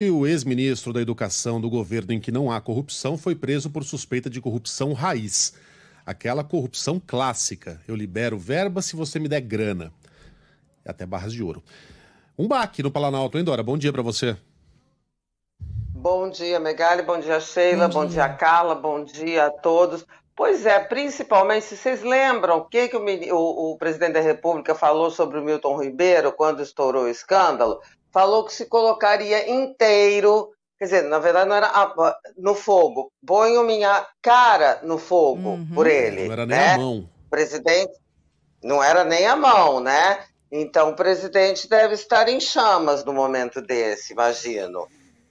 E o ex-ministro da Educação do governo em que não há corrupção foi preso por suspeita de corrupção raiz. Aquela corrupção clássica. Eu libero verba se você me der grana. Até barras de ouro. Um baque no Palanalto, hein, Dora? Bom dia para você. Bom dia, Megali. Bom dia, Sheila. Bom dia. bom dia, Carla. Bom dia a todos. Pois é, principalmente, se vocês lembram o que, que o, o, o presidente da República falou sobre o Milton Ribeiro quando estourou o escândalo? falou que se colocaria inteiro, quer dizer, na verdade não era no fogo, ponho minha cara no fogo uhum. por ele. Não era nem né? a mão. presidente, não era nem a mão, né? Então o presidente deve estar em chamas no momento desse, imagino.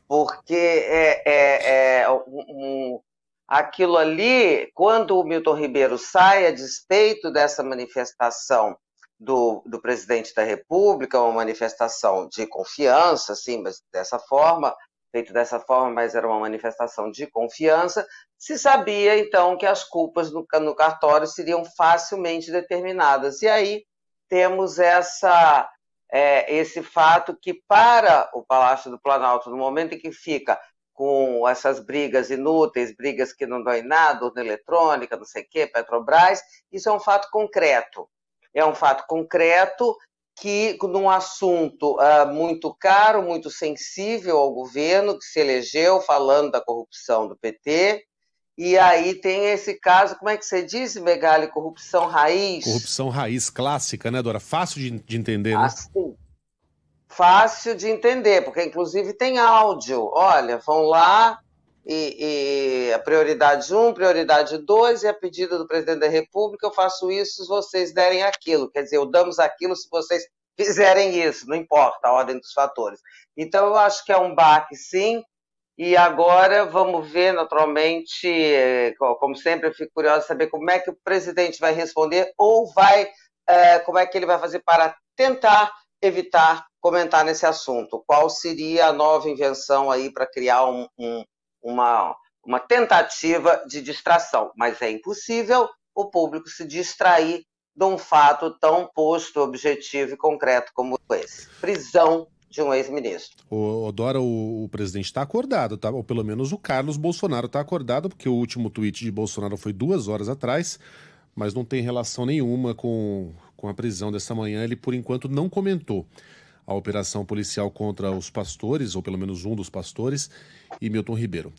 Porque é, é, é um, aquilo ali, quando o Milton Ribeiro sai a despeito dessa manifestação do, do presidente da República, uma manifestação de confiança, sim, mas dessa forma, feito dessa forma, mas era uma manifestação de confiança, se sabia então que as culpas no, no cartório seriam facilmente determinadas. E aí temos essa é, esse fato que para o Palácio do Planalto, no momento em que fica com essas brigas inúteis, brigas que não dão em nada, urna eletrônica, não sei o quê, Petrobras, isso é um fato concreto é um fato concreto que, num assunto uh, muito caro, muito sensível ao governo, que se elegeu falando da corrupção do PT, e aí tem esse caso, como é que você diz, Megali? Corrupção raiz? Corrupção raiz clássica, né, Dora? Fácil de, de entender, né? Assim, fácil de entender, porque inclusive tem áudio. Olha, vão lá e, e a prioridade 1, prioridade 2, e a pedido do presidente da República, eu faço isso se vocês derem aquilo. Quer dizer, eu damos aquilo se vocês fizerem isso, não importa a ordem dos fatores. Então, eu acho que é um baque, sim, e agora vamos ver, naturalmente, como sempre, eu fico curiosa saber como é que o presidente vai responder ou vai, é, como é que ele vai fazer para tentar evitar comentar nesse assunto. Qual seria a nova invenção aí para criar um, um, uma, uma tentativa de distração, mas é impossível o público se distrair de um fato tão posto, objetivo e concreto como esse. Prisão de um ex-ministro. O Dora, o, o presidente está acordado, tá? Ou pelo menos o Carlos Bolsonaro está acordado, porque o último tweet de Bolsonaro foi duas horas atrás, mas não tem relação nenhuma com, com a prisão dessa manhã. Ele, por enquanto, não comentou a operação policial contra os pastores, ou pelo menos um dos pastores, e Milton Ribeiro.